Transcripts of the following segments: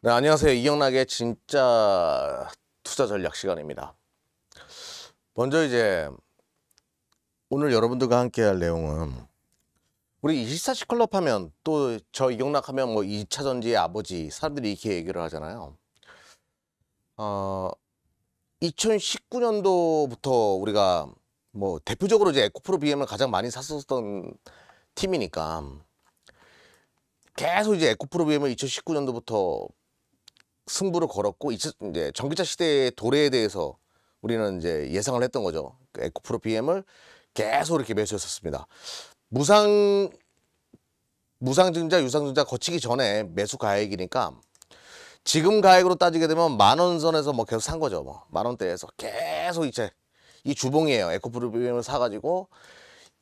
네, 안녕하세요. 이영락의 진짜 투자 전략 시간입니다. 먼저 이제 오늘 여러분들과 함께 할 내용은 우리 24시 클럽 하면 또 저 이영락 하면 뭐 2차 전지의 아버지 사람들이 이렇게 얘기를 하잖아요. 어, 2019년도부터 우리가 뭐 대표적으로 이제 에코프로 BM을 가장 많이 샀었던 팀이니까 계속 이제 에코프로 BM을 2019년도부터 승부를 걸었고 이제 전기차 시대의 도래에 대해서 우리는 이제 예상을 했던 거죠. 그 에코프로 BM을 계속 이렇게 매수했었습니다. 무상 무상증자 유상증자 거치기 전에 매수 가액이니까 지금 가액으로 따지게 되면 만 원 선에서 뭐 계속 산 거죠. 뭐 만 원대에서 계속 이제 이 주봉이에요. 에코프로 BM을 사가지고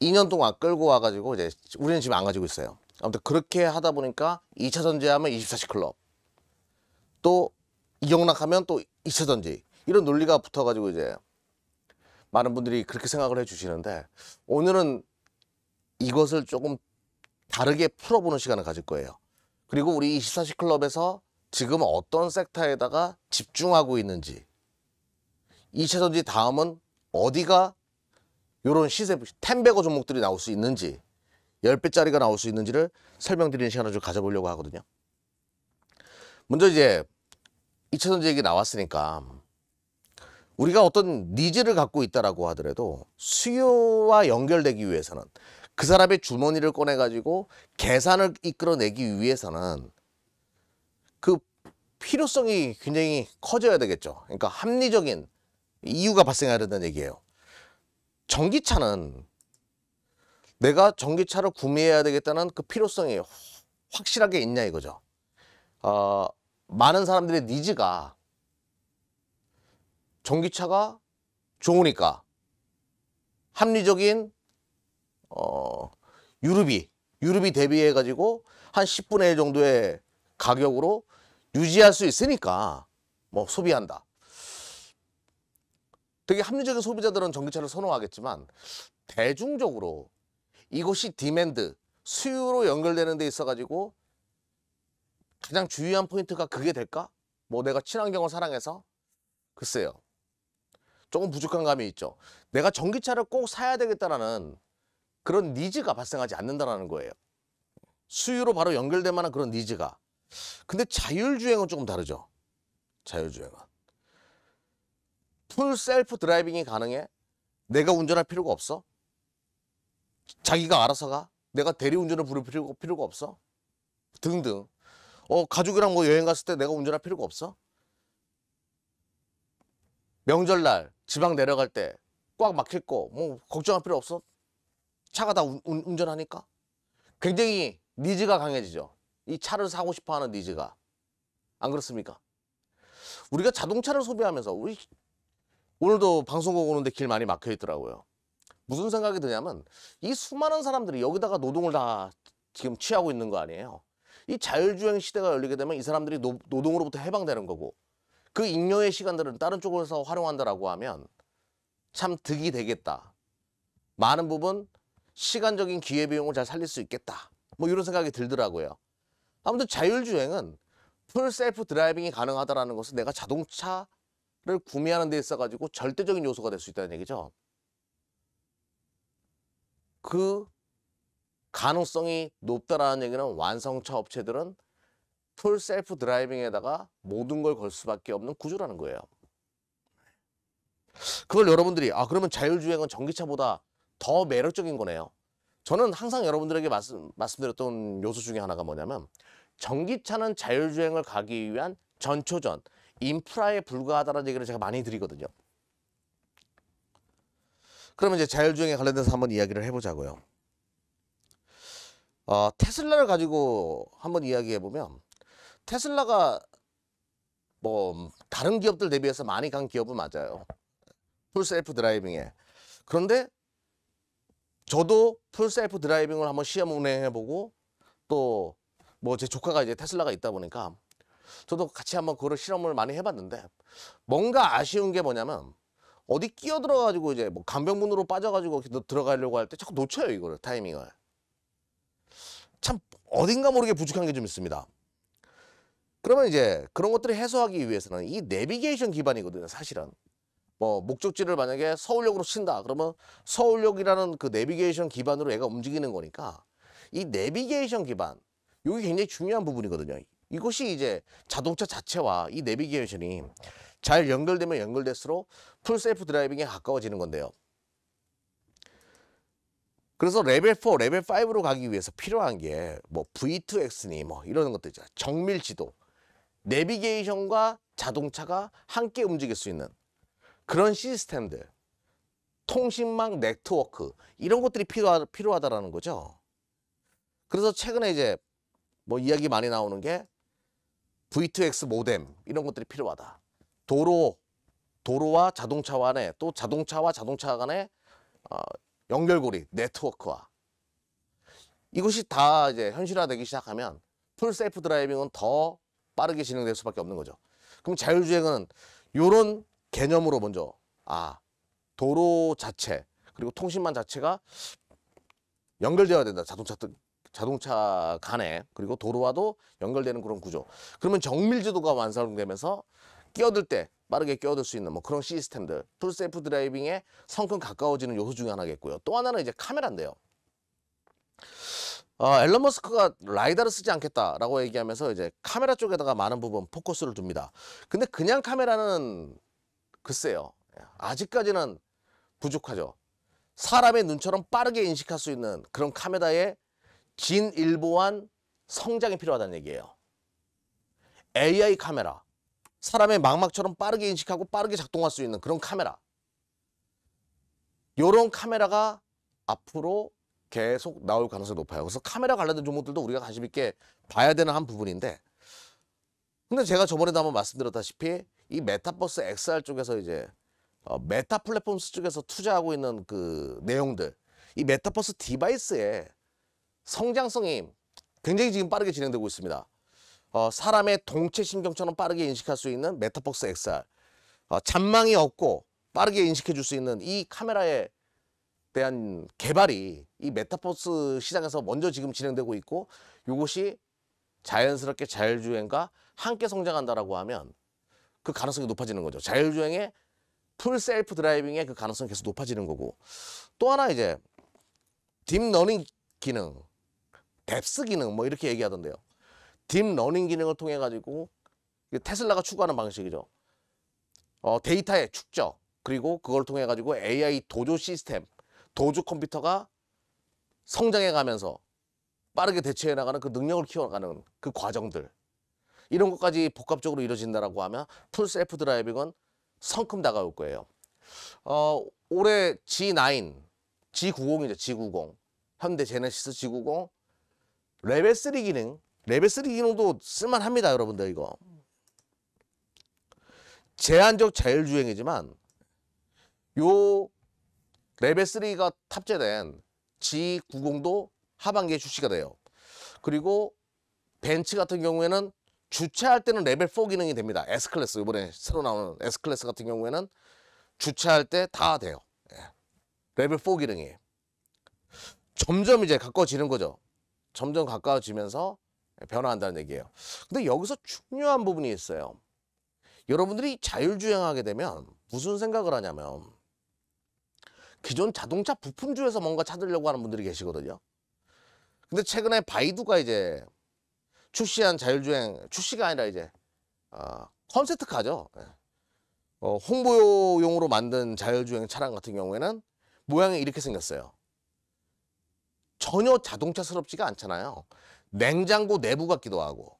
2년 동안 끌고 와가지고 이제 우리는 지금 안 가지고 있어요. 아무튼 그렇게 하다 보니까 2차 전지하면 24시 클럽 또 이경락 하면 또 이체전지 이런 논리가 붙어가지고 이제 많은 분들이 그렇게 생각을 해주시는데 오늘은 이것을 조금 다르게 풀어보는 시간을 가질 거예요. 그리고 우리 24시 클럽에서 지금 어떤 섹터에다가 집중하고 있는지 2차전지 다음은 어디가 이런 시세 텐베거 종목들이 나올 수 있는지 10배짜리가 나올 수 있는지를 설명드리는 시간을 좀 가져보려고 하거든요. 먼저 이제 2차전지 얘기 나왔으니까 우리가 어떤 니즈를 갖고 있다라고 하더라도 수요와 연결되기 위해서는 그 사람의 주머니를 꺼내 가지고 계산을 이끌어내기 위해서는 그 필요성이 굉장히 커져야 되겠죠. 그러니까 합리적인 이유가 발생해야 된다는 얘기예요. 전기차는 내가 전기차를 구매해야 되겠다는 그 필요성이 확실하게 있냐 이거죠. 어, 많은 사람들의 니즈가 전기차가 좋으니까 합리적인 어, 유류비, 유류비 대비해 가지고 한 10분의 1 정도의 가격으로 유지할 수 있으니까 뭐 소비한다. 되게 합리적인 소비자들은 전기차를 선호하겠지만 대중적으로 이것이 디맨드, 수요로 연결되는 데 있어 가지고 가장 주의한 포인트가 그게 될까? 뭐 내가 친환경을 사랑해서? 글쎄요. 조금 부족한 감이 있죠. 내가 전기차를 꼭 사야 되겠다라는 그런 니즈가 발생하지 않는다라는 거예요. 수요로 바로 연결될 만한 그런 니즈가. 근데 자율주행은 조금 다르죠. 자율주행은. 풀 셀프 드라이빙이 가능해? 내가 운전할 필요가 없어? 자기가 알아서 가? 내가 대리운전을 부를 필요가 없어? 등등. 어 가족이랑 뭐 여행 갔을 때 내가 운전할 필요가 없어? 명절날 지방 내려갈 때 꽉 막힐 거뭐 걱정할 필요 없어? 차가 다 운, 운전하니까 굉장히 니즈가 강해지죠. 이 차를 사고 싶어하는 니즈가 안 그렇습니까? 우리가 자동차를 소비하면서 우리 오늘도 방송국 오는데 길 많이 막혀 있더라고요. 무슨 생각이 드냐면 이 수많은 사람들이 여기다가 노동을 다 지금 취하고 있는 거 아니에요. 이 자율주행 시대가 열리게 되면 이 사람들이 노, 노동으로부터 해방되는 거고 그 잉여의 시간들은 다른 쪽에서 활용한다라고 하면 참 득이 되겠다. 많은 부분 시간적인 기회비용을 잘 살릴 수 있겠다. 뭐 이런 생각이 들더라고요. 아무튼 자율주행은 풀 셀프 드라이빙이 가능하다는 것은 내가 자동차를 구매하는 데 있어 가지고 절대적인 요소가 될 수 있다는 얘기죠. 그 가능성이 높다라는 얘기는 완성차 업체들은 풀 셀프 드라이빙에다가 모든 걸 걸 수밖에 없는 구조라는 거예요. 그걸 여러분들이 아 그러면 자율주행은 전기차보다 더 매력적인 거네요. 저는 항상 여러분들에게 말씀, 말씀드렸던 요소 중에 하나가 뭐냐면 전기차는 자율주행을 가기 위한 전초전, 인프라에 불과하다는 얘기를 제가 많이 드리거든요. 그러면 이제 자율주행에 관련돼서 한번 이야기를 해보자고요. 어, 테슬라를 가지고 한번 이야기해 보면 테슬라가 뭐 다른 기업들 대비해서 많이 간 기업은 맞아요. 풀셀프 드라이빙에. 그런데 저도 풀셀프 드라이빙을 한번 시험 운행해 보고 또 뭐 제 조카가 이제 테슬라가 있다 보니까 저도 같이 한번 그걸 실험을 많이 해봤는데 뭔가 아쉬운 게 뭐냐면 어디 끼어들어 가지고 이제 뭐 간병문으로 빠져 가지고 들어가려고 할 때 자꾸 놓쳐요 이거를 타이밍을. 참 어딘가 모르게 부족한 게 좀 있습니다. 그러면 이제 그런 것들을 해소하기 위해서는 이 내비게이션 기반이거든요, 사실은. 뭐 목적지를 만약에 서울역으로 친다 그러면 서울역이라는 그 내비게이션 기반으로 애가 움직이는 거니까 이 내비게이션 기반 이게 굉장히 중요한 부분이거든요 이것이 이제 자동차 자체와 이 내비게이션이 잘 연결되면 연결될수록 풀세이프 드라이빙에 가까워지는 건데요 그래서 레벨 4, 레벨 5로 가기 위해서 필요한 게 뭐 V2X니 뭐 이런 것들 있잖아요. 정밀 지도. 내비게이션과 자동차가 함께 움직일 수 있는 그런 시스템들. 통신망 네트워크 이런 것들이 필요하, 필요하다라는 거죠. 그래서 최근에 이제 뭐 이야기 많이 나오는 게 V2X 모뎀 이런 것들이 필요하다. 도로, 도로와 자동차 간에 또 자동차와 자동차 간에 어, 연결고리, 네트워크화 이것이 다 이제 현실화되기 시작하면 풀세이프 드라이빙은 더 빠르게 진행될 수밖에 없는 거죠. 그럼 자율주행은 이런 개념으로 먼저 아 도로 자체 그리고 통신망 자체가 연결되어야 된다. 자동차 자동차 간에 그리고 도로와도 연결되는 그런 구조. 그러면 정밀 지도가 완성되면서 끼어들 때 빠르게 끼워둘 수 있는 뭐 그런 시스템들 풀셀프 드라이빙에 성큼 가까워지는 요소 중에 하나겠고요 또 하나는 이제 카메라인데요 어, 앨런 머스크가 라이다를 쓰지 않겠다라고 얘기하면서 이제 카메라 쪽에다가 많은 부분 포커스를 둡니다 근데 그냥 카메라는 글쎄요 아직까지는 부족하죠 사람의 눈처럼 빠르게 인식할 수 있는 그런 카메라의 진일보한 성장이 필요하다는 얘기예요 AI 카메라 사람의 망막처럼 빠르게 인식하고 빠르게 작동할 수 있는 그런 카메라. 이런 카메라가 앞으로 계속 나올 가능성이 높아요. 그래서 카메라 관련된 종목들도 우리가 관심 있게 봐야 되는 한 부분인데 근데 제가 저번에도 한번 말씀드렸다시피 이 메타버스 XR 쪽에서 이제 어, 메타 플랫폼스 쪽에서 투자하고 있는 그 내용들 이 메타버스 디바이스의 성장성이 굉장히 지금 빠르게 진행되고 있습니다. 어, 사람의 동체 신경처럼 빠르게 인식할 수 있는 메타폭스 XR 어, 잔망이 없고 빠르게 인식해 줄 수 있는 이 카메라에 대한 개발이 이 메타버스 시장에서 먼저 지금 진행되고 있고 이것이 자연스럽게 자율주행과 함께 성장한다라고 하면 그 가능성이 높아지는 거죠. 자율주행의 풀 셀프 드라이빙의 그 가능성이 계속 높아지는 거고 또 하나 이제 딥러닝 기능, 뎁스 기능 뭐 이렇게 얘기하던데요. 딥러닝 기능을 통해 가지고 테슬라가 추구하는 방식이죠. 어, 데이터의 축적 그리고 그걸 통해 가지고 AI 도조 시스템 도조 컴퓨터가 성장해 가면서 빠르게 대체해 나가는 그 능력을 키워가는 그 과정들 이런 것까지 복합적으로 이루어진다라고 하면 풀 셀프 드라이빙은 성큼 다가올 거예요. 어, 올해 G9, G90이죠. G90 현대 제네시스 G90 레벨 3 기능 레벨 3 기능도 쓸만합니다 여러분들 이거 제한적 자율주행이지만 요 레벨 3가 탑재된 G90도 하반기에 출시가 돼요 그리고 벤츠 같은 경우에는 주차할 때는 레벨 4 기능이 됩니다 S클래스 이번에 새로 나오는 S클래스 같은 경우에는 주차할 때 다 돼요 예. 레벨 4 기능이 점점 이제 가까워지는 거죠 점점 가까워지면서 변화한다는 얘기예요. 근데 여기서 중요한 부분이 있어요. 여러분들이 자율주행하게 되면 무슨 생각을 하냐면 기존 자동차 부품주에서 뭔가 찾으려고 하는 분들이 계시거든요. 근데 최근에 바이두가 이제 출시한 자율주행 출시가 아니라 이제 어, 컨셉트카죠. 예. 어, 홍보용으로 만든 자율주행 차량 같은 경우에는 모양이 이렇게 생겼어요. 전혀 자동차스럽지가 않잖아요. 냉장고 내부 같기도 하고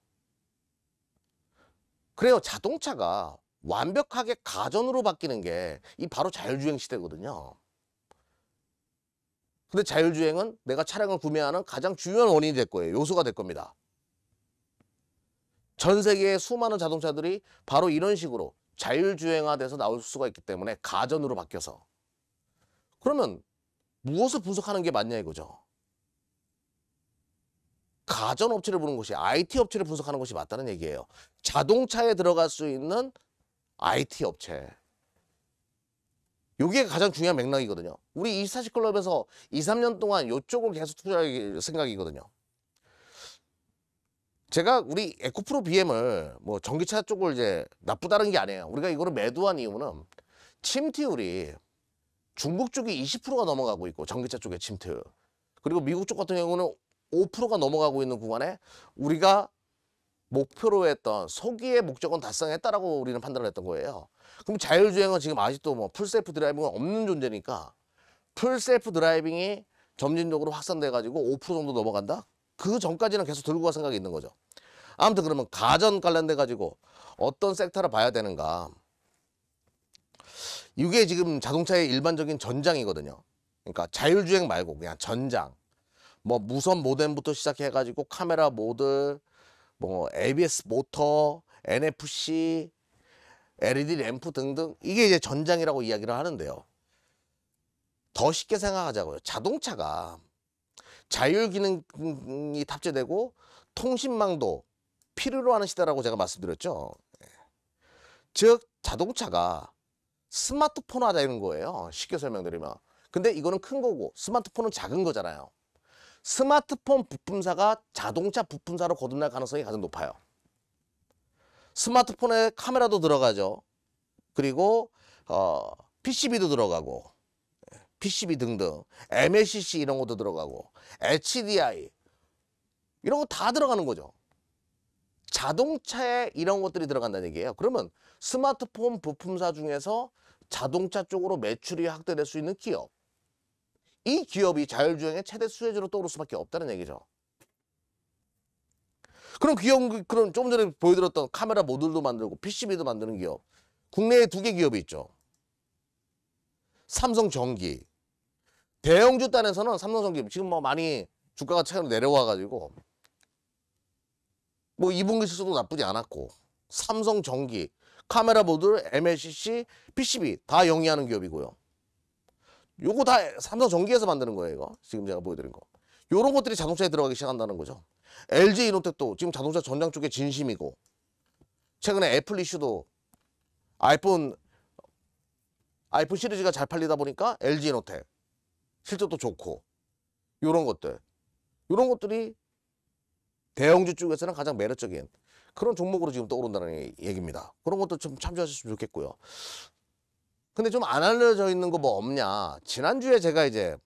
그래요 자동차가 완벽하게 가전으로 바뀌는 게 이 바로 자율주행 시대거든요 근데 자율주행은 내가 차량을 구매하는 가장 중요한 원인이 될 거예요 요소가 될 겁니다 전 세계의 수많은 자동차들이 바로 이런 식으로 자율주행화돼서 나올 수가 있기 때문에 가전으로 바뀌어서 그러면 무엇을 분석하는 게 맞냐 이거죠 가전 업체를 보는 것이 IT 업체를 분석하는 것이 맞다는 얘기예요. 자동차에 들어갈 수 있는 IT 업체. 요게 가장 중요한 맥락이거든요. 우리 24시클럽에서 2, 3년 동안 요쪽을 계속 투자할 생각이거든요. 제가 우리 에코프로 BM을 뭐 전기차 쪽을 이제 나쁘다는 게 아니에요. 우리가 이거를 매도한 이유는 침투율이 중국 쪽이 20%가 넘어가고 있고 전기차 쪽에 침투율. 그리고 미국 쪽 같은 경우는 5%가 넘어가고 있는 구간에 우리가 목표로 했던 소기의 목적은 달성했다라고 우리는 판단을 했던 거예요. 그럼 자율주행은 지금 아직도 뭐 풀셀프 드라이빙은 없는 존재니까 풀셀프 드라이빙이 점진적으로 확산돼 가지고 5% 정도 넘어간다? 그 전까지는 계속 들고 갈 생각이 있는 거죠. 아무튼 그러면 가전 관련돼 가지고 어떤 섹터를 봐야 되는가? 이게 지금 자동차의 일반적인 전장이거든요. 그러니까 자율주행 말고 그냥 전장. 뭐 무선 모뎀부터 시작해가지고 카메라 모드, 뭐 ABS 모터, NFC, LED 램프 등등 이게 이제 전장이라고 이야기를 하는데요. 더 쉽게 생각하자고요. 자동차가 자율 기능이 탑재되고 통신망도 필요로 하는 시대라고 제가 말씀드렸죠. 즉 자동차가 스마트폰 화 되는 거예요. 쉽게 설명드리면. 근데 이거는 큰 거고 스마트폰은 작은 거잖아요. 스마트폰 부품사가 자동차 부품사로 거듭날 가능성이 가장 높아요. 스마트폰에 카메라도 들어가죠. 그리고 어, PCB도 들어가고 PCB 등등 MLCC 이런 것도 들어가고 HDI 이런 거 다 들어가는 거죠. 자동차에 이런 것들이 들어간다는 얘기예요. 그러면 스마트폰 부품사 중에서 자동차 쪽으로 매출이 확대될 수 있는 기업 이 기업이 자율주행의 최대 수혜주로 떠오를 수밖에 없다는 얘기죠. 그럼 기업 그럼 조 전에 보여드렸던 카메라 모듈도 만들고 PCB도 만드는 기업 국내에 두 개 기업이 있죠. 삼성전기 대형주 단에서는 삼성전기 지금 뭐 많이 주가가 최근에 내려와가지고 뭐 2분기 실수도 나쁘지 않았고 삼성전기 카메라 모듈, MLCC, PCB 다 영위하는 기업이고요. 요거 다 삼성 전기에서 만드는 거예요, 이거. 지금 제가 보여드린 거. 요런 것들이 자동차에 들어가기 시작한다는 거죠. LG 이노텍도 지금 자동차 전장 쪽에 진심이고 최근에 애플 이슈도 아이폰 아이폰 시리즈가 잘 팔리다 보니까 LG 이노텍 실적도 좋고 요런 것들 요런 것들이 대형주 쪽에서는 가장 매력적인 그런 종목으로 지금 떠오른다는 얘기입니다. 그런 것도 좀 참조하셨으면 좋겠고요. 근데 좀 안 알려져 있는 거 뭐 없냐 지난주에 제가 이제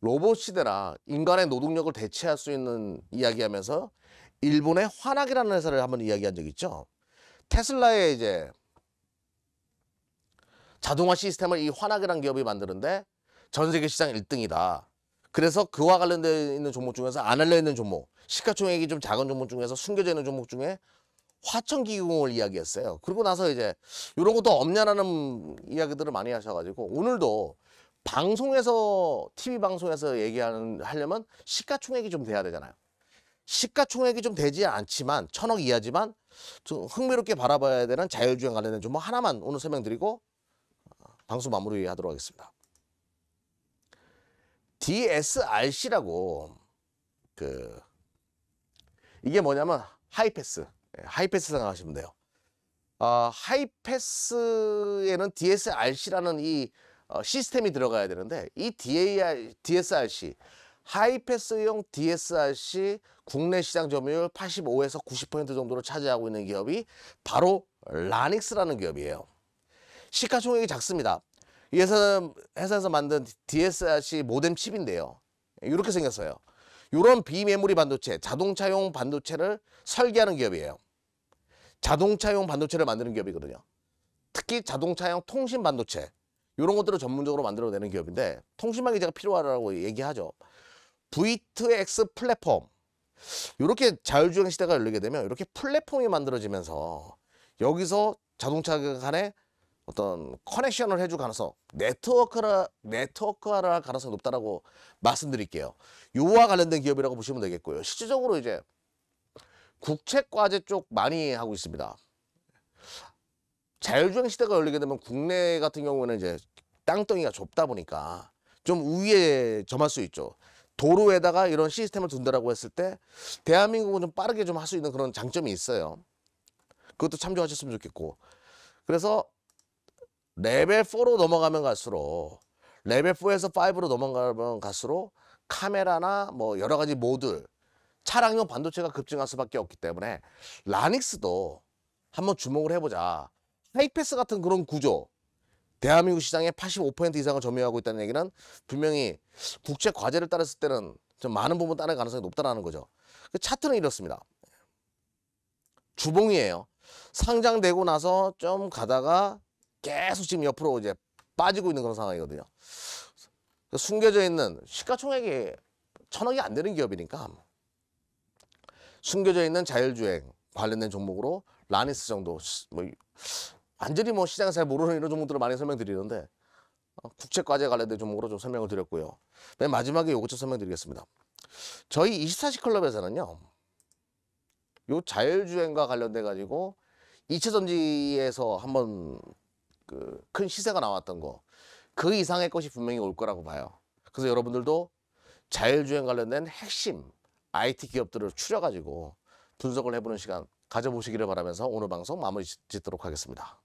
로봇 시대라 인간의 노동력을 대체할 수 있는 이야기하면서 일본의 환학이라는 회사를 한번 이야기한 적 있죠 테슬라의 이제 자동화 시스템을 이 환학이라는 기업이 만드는데 전 세계 시장 1등이다 그래서 그와 관련되어 있는 종목 중에서 안 알려있는 종목 시가총액이 좀 작은 종목 중에서 숨겨져 있는 종목 중에 화천기공을 이야기했어요. 그리고 나서 이제 이런 것도 없냐라는 이야기들을 많이 하셔가지고 오늘도 방송에서 TV 방송에서 얘기하는 하려면 시가총액이 좀 돼야 되잖아요. 시가총액이 좀 되지 않지만 천억 이하지만 좀 흥미롭게 바라봐야 되는 자율주행 관련된 좀뭐 하나만 오늘 설명드리고 어, 방송 마무리하도록 하겠습니다. DSRC라고 그 이게 뭐냐면 하이패스 예, 하이패스 생각하시면 돼요. 어, 하이패스에는 DSRC라는 이 어, 시스템이 들어가야 되는데 이 DAR, DSRC 하이패스용 DSRC 국내 시장 점유율 85에서 90% 정도를 차지하고 있는 기업이 바로 라닉스라는 기업이에요. 시가총액이 작습니다. 이 회사는 회사에서 만든 DSRC 모뎀 칩인데요. 이렇게 생겼어요. 이런 비메모리 반도체, 자동차용 반도체를 설계하는 기업이에요. 자동차용 반도체를 만드는 기업이거든요. 특히 자동차용 통신 반도체 이런 것들을 전문적으로 만들어내는 기업인데 통신망 기제가 필요하다고 얘기하죠. V2X 플랫폼 이렇게 자율주행 시대가 열리게 되면 이렇게 플랫폼이 만들어지면서 여기서 자동차 간에 어떤 커넥션을 해줄 가능성, 네트워크라, 네트워크화라 가능성이 높다라고 말씀드릴게요. 요와 관련된 기업이라고 보시면 되겠고요. 실질적으로 이제 국책과제 쪽 많이 하고 있습니다. 자율주행 시대가 열리게 되면 국내 같은 경우는 에 이제 땅덩이가 좁다 보니까 좀 우위에 점할 수 있죠. 도로에다가 이런 시스템을 둔다라고 했을 때 대한민국은 좀 빠르게 좀 할 수 있는 그런 장점이 있어요. 그것도 참조하셨으면 좋겠고 그래서 레벨 4로 넘어가면 갈수록 레벨 4에서 5로 넘어가면 갈수록 카메라나 뭐 여러 가지 모듈, 차량용 반도체가 급증할 수밖에 없기 때문에 라닉스도 한번 주목을 해보자. 하이패스 같은 그런 구조, 대한민국 시장의 85% 이상을 점유하고 있다는 얘기는 분명히 국제 과제를 따랐을 때는 좀 많은 부분 따낼 가능성이 높다라는 거죠. 그 차트는 이렇습니다. 주봉이에요. 상장되고 나서 좀 가다가 계속 지금 옆으로 이제 빠지고 있는 그런 상황이거든요. 숨겨져 있는 시가총액이 천억이 안 되는 기업이니까 숨겨져 있는 자율주행 관련된 종목으로 라니스 정도 뭐 완전히 뭐 시장에서 잘 모르는 이런 종목들을 많이 설명드리는데 어, 국채과제 관련된 종목으로 좀 설명을 드렸고요. 맨 마지막에 요것좀 설명드리겠습니다. 저희 24시 클럽에서는요. 요 자율주행과 관련돼 가지고 이체 전지에서 한번 그 큰 시세가 나왔던 거그 이상의 것이 분명히 올 거라고 봐요. 그래서 여러분들도 자율주행 관련된 핵심 IT 기업들을 추려가지고 분석을 해보는 시간 가져보시기를 바라면서 오늘 방송 마무리 짓도록 하겠습니다.